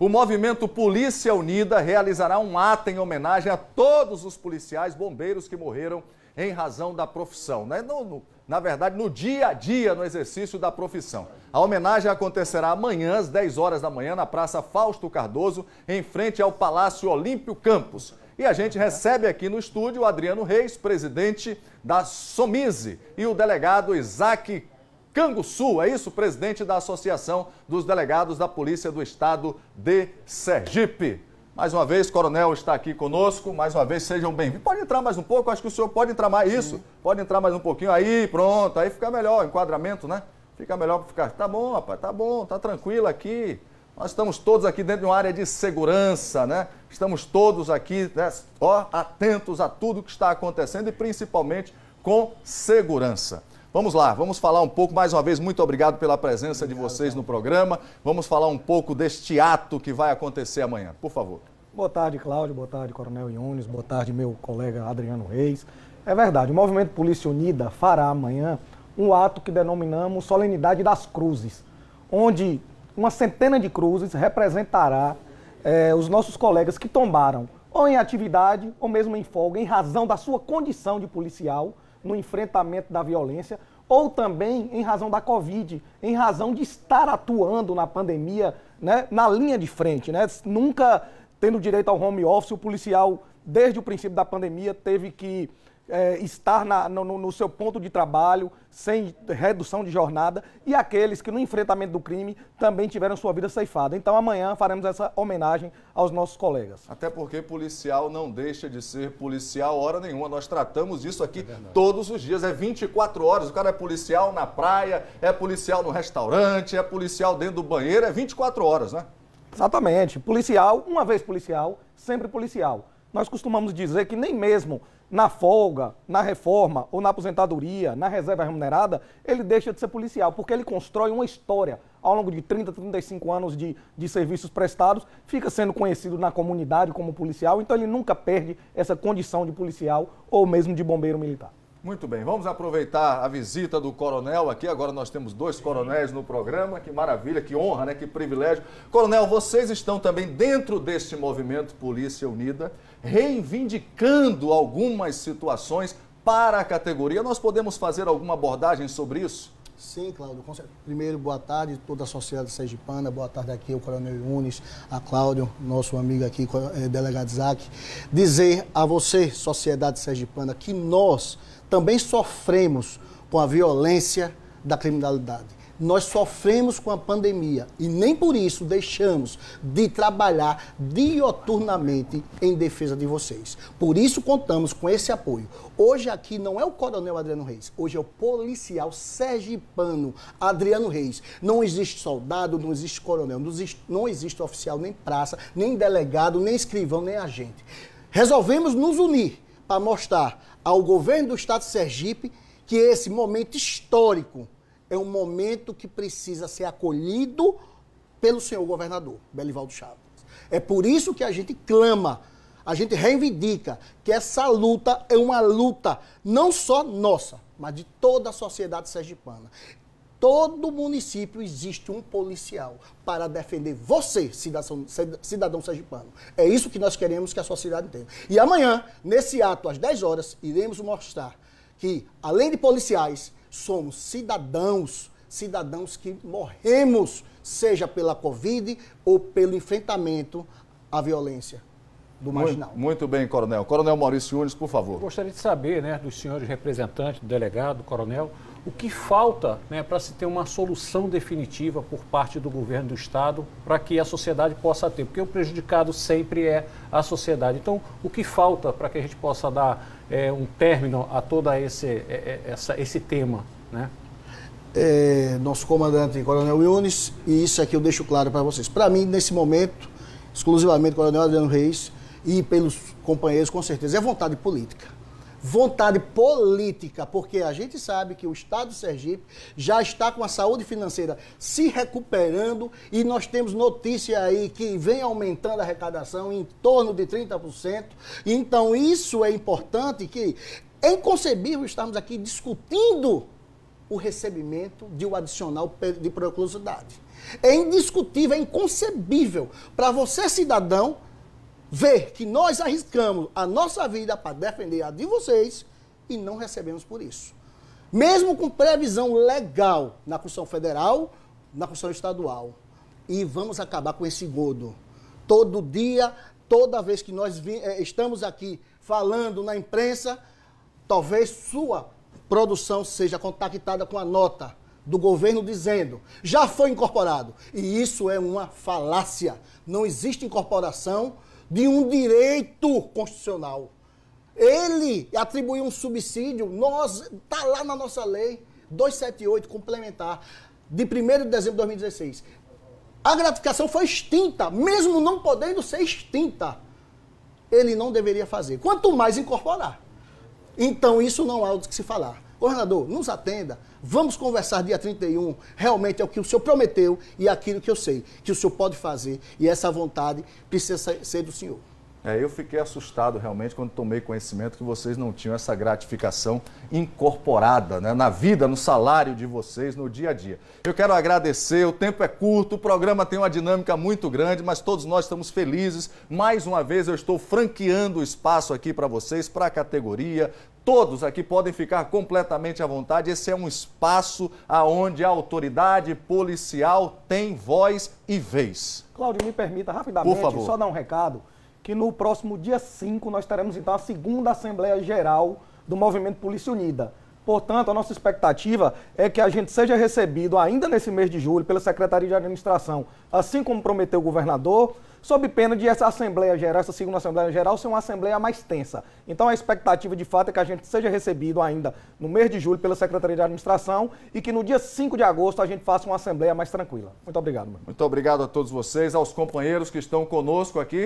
O movimento Polícia Unida realizará um ato em homenagem a todos os policiais bombeiros que morreram em razão da profissão. Né? No, no, na verdade, no dia a dia, no exercício da profissão. A homenagem acontecerá amanhã, às 10 horas da manhã, na Praça Fausto Cardoso, em frente ao Palácio Olímpio Campos. E a gente recebe aqui no estúdio o Adriano Reis, presidente da Somise, e o delegado Isaac Canguçu, é isso, presidente da Associação dos Delegados da Polícia do Estado de Sergipe. Mais uma vez, Coronel está aqui conosco. Mais uma vez, sejam bem-vindos. Pode entrar mais um pouco, acho que o senhor pode entrar mais. Isso, pode entrar mais um pouquinho. Aí, pronto, aí fica melhor, enquadramento, né? Fica melhor para ficar. Tá bom, rapaz, tá bom, tá tranquilo aqui. Nós estamos todos aqui dentro de uma área de segurança, né? Estamos todos aqui, né, ó, atentos a tudo que está acontecendo e principalmente com segurança. Vamos lá, vamos falar um pouco, mais uma vez, muito obrigado pela presença obrigado, de vocês no programa. Vamos falar um pouco deste ato que vai acontecer amanhã, por favor. Boa tarde, Cláudio, boa tarde, Coronel Yunes. boa tarde, meu colega Adriano Reis. É verdade, o Movimento Polícia Unida fará amanhã um ato que denominamos Solenidade das Cruzes, onde uma centena de cruzes representará eh, os nossos colegas que tombaram ou em atividade ou mesmo em folga, em razão da sua condição de policial, no enfrentamento da violência, ou também em razão da Covid, em razão de estar atuando na pandemia né, na linha de frente. Né? Nunca tendo direito ao home office, o policial, desde o princípio da pandemia, teve que é, estar na, no, no, seu ponto de trabalho sem redução de jornada e aqueles que no enfrentamento do crime também tiveram sua vida ceifada. Então amanhã faremos essa homenagem aos nossos colegas. Até porque policial não deixa de ser policial hora nenhuma. Nós tratamos isso aqui é todos os dias, é 24 horas. O cara é policial na praia, é policial no restaurante, é policial dentro do banheiro, é 24 horas, né? Exatamente. Policial, uma vez policial, sempre policial. Nós costumamos dizer que nem mesmo na folga, na reforma ou na aposentadoria, na reserva remunerada, ele deixa de ser policial, porque ele constrói uma história ao longo de 30, 35 anos de, de serviços prestados, fica sendo conhecido na comunidade como policial, então ele nunca perde essa condição de policial ou mesmo de bombeiro militar. Muito bem, vamos aproveitar a visita do coronel aqui. Agora nós temos dois coronéis no programa. Que maravilha, que honra, né? Que privilégio. Coronel, vocês estão também dentro deste movimento Polícia Unida, reivindicando algumas situações para a categoria. Nós podemos fazer alguma abordagem sobre isso? Sim, Cláudio. Primeiro, boa tarde toda a sociedade sergipana, boa tarde aqui o Coronel Yunes, a Cláudio, nosso amigo aqui, eh, delegado Isaac. Dizer a você, sociedade sergipana, que nós também sofremos com a violência da criminalidade nós sofremos com a pandemia e nem por isso deixamos de trabalhar dioturnamente em defesa de vocês. Por isso contamos com esse apoio. Hoje aqui não é o Coronel Adriano Reis, hoje é o policial sergipano Adriano Reis. Não existe soldado, não existe coronel, não existe, não existe oficial, nem praça, nem delegado, nem escrivão, nem agente. Resolvemos nos unir para mostrar ao governo do estado de Sergipe que esse momento histórico é um momento que precisa ser acolhido pelo senhor governador, Belivaldo Chaves. É por isso que a gente clama, a gente reivindica que essa luta é uma luta não só nossa, mas de toda a sociedade sergipana. Todo município existe um policial para defender você, cidadão, cidadão sergipano. É isso que nós queremos que a sociedade tenha. E amanhã, nesse ato, às 10 horas, iremos mostrar que, além de policiais, somos cidadãos, cidadãos que morremos, seja pela Covid ou pelo enfrentamento à violência do marginal. Muito, muito bem, coronel. Coronel Maurício Nunes, por favor. gostaria de saber, né, dos senhores representantes, do delegado, do coronel, o que falta né, para se ter uma solução definitiva por parte do governo do Estado para que a sociedade possa ter? Porque o prejudicado sempre é a sociedade. Então, o que falta para que a gente possa dar é, um término a todo esse, eh, eh, esse tema? Né? É, nosso comandante Coronel Yunes, e isso aqui eu deixo claro para vocês. Para mim, nesse momento, exclusivamente Coronel Adriano Reis e pelos companheiros, com certeza, é vontade política vontade política, porque a gente sabe que o Estado de Sergipe já está com a saúde financeira se recuperando e nós temos notícia aí que vem aumentando a arrecadação em torno de 30%. Então, isso é importante que é inconcebível estarmos aqui discutindo o recebimento de um adicional de periculosidade. É indiscutível, é inconcebível para você, cidadão, ver que nós arriscamos a nossa vida para defender a de vocês e não recebemos por isso. Mesmo com previsão legal na Constituição Federal, na Constituição Estadual. E vamos acabar com esse godo. Todo dia, toda vez que nós eh, estamos aqui falando na imprensa, talvez sua produção seja contactada com a nota do governo dizendo já foi incorporado. E isso é uma falácia. Não existe incorporação de um direito constitucional. Ele atribuiu um subsídio, nós tá lá na nossa lei 278 complementar de 1 de dezembro de 2016. A gratificação foi extinta, mesmo não podendo ser extinta. Ele não deveria fazer. Quanto mais incorporar. Então, isso não há o que se falar. Governador, nos atenda, vamos conversar dia 31. Realmente é o que o senhor prometeu e é aquilo que eu sei que o senhor pode fazer e essa vontade precisa ser do senhor. É, eu fiquei assustado realmente quando tomei conhecimento que vocês não tinham essa gratificação incorporada né, na vida, no salário de vocês, no dia a dia. Eu quero agradecer, o tempo é curto, o programa tem uma dinâmica muito grande, mas todos nós estamos felizes. Mais uma vez eu estou franqueando o espaço aqui para vocês, para a categoria, Todos aqui podem ficar completamente à vontade. Esse é um espaço aonde a autoridade policial tem voz e vez. Cláudio, me permita rapidamente só dar um recado que no próximo dia 5 nós teremos então a segunda Assembleia Geral do Movimento Polícia Unida. Portanto, a nossa expectativa é que a gente seja recebido ainda nesse mês de julho pela Secretaria de Administração, assim como prometeu o governador, sob pena de essa Assembleia Geral, essa segunda Assembleia Geral, ser uma Assembleia mais tensa. Então a expectativa de fato é que a gente seja recebido ainda no mês de julho pela Secretaria de Administração e que no dia 5 de agosto a gente faça uma Assembleia mais tranquila. Muito obrigado. Mano. Muito obrigado a todos vocês, aos companheiros que estão conosco aqui.